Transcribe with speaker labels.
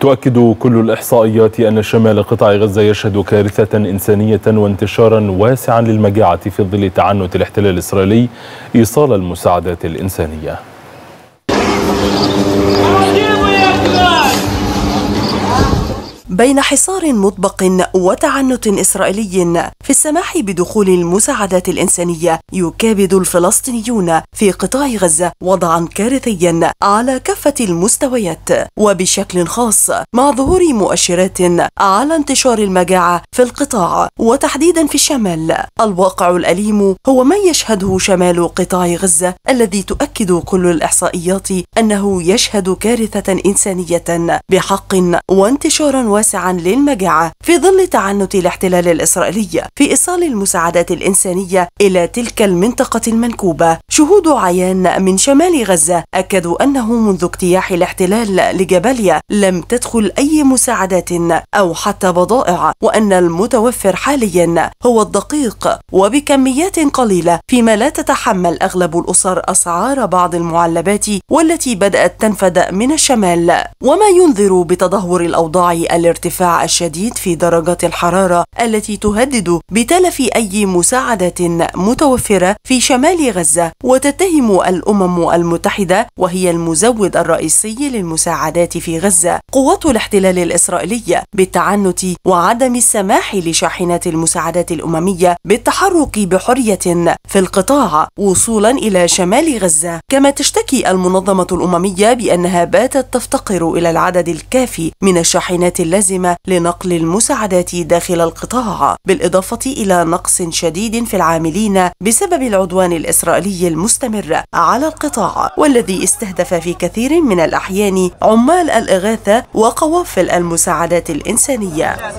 Speaker 1: تؤكد كل الإحصائيات أن شمال قطاع غزة يشهد كارثة إنسانية وانتشارا واسعا للمجاعة في ظل تعنت الاحتلال الإسرائيلي إيصال المساعدات الإنسانية بين حصار مطبق وتعنت إسرائيلي في السماح بدخول المساعدات الإنسانية يكابد الفلسطينيون في قطاع غزة وضعا كارثيا على كافة المستويات وبشكل خاص مع ظهور مؤشرات على انتشار المجاعة في القطاع وتحديدا في الشمال الواقع الأليم هو ما يشهده شمال قطاع غزة الذي تؤكد كل الإحصائيات أنه يشهد كارثة إنسانية بحق وانتشارا واسعا واسعا للمجاعة في ظل تعنت الاحتلال الإسرائيلي في إيصال المساعدات الإنسانية إلى تلك المنطقة المنكوبة شهود عيان من شمال غزة أكدوا أنه منذ اجتياح الاحتلال لجباليا لم تدخل أي مساعدات أو حتى بضائع وأن المتوفر حاليا هو الدقيق وبكميات قليلة فيما لا تتحمل أغلب الأسر أسعار بعض المعلبات والتي بدأت تنفد من الشمال وما ينذر بتدهور الأوضاع الارتفاع الشديد في درجات الحرارة التي تهدد بتلف أي مساعدة متوفرة في شمال غزة وتتهم الأمم المتحدة وهي المزود الرئيسي للمساعدات في غزة قوات الاحتلال الإسرائيلية بالتعنت وعدم السماح لشاحنات المساعدات الأممية بالتحرك بحرية في القطاع وصولا إلى شمال غزة كما تشتكي المنظمة الأممية بأنها باتت تفتقر إلى العدد الكافي من الشاحنات التي اللازمة لنقل المساعدات داخل القطاع بالإضافة إلى نقص شديد في العاملين بسبب العدوان الإسرائيلي المستمر على القطاع والذي استهدف في كثير من الأحيان عمال الإغاثة وقوافل المساعدات الإنسانية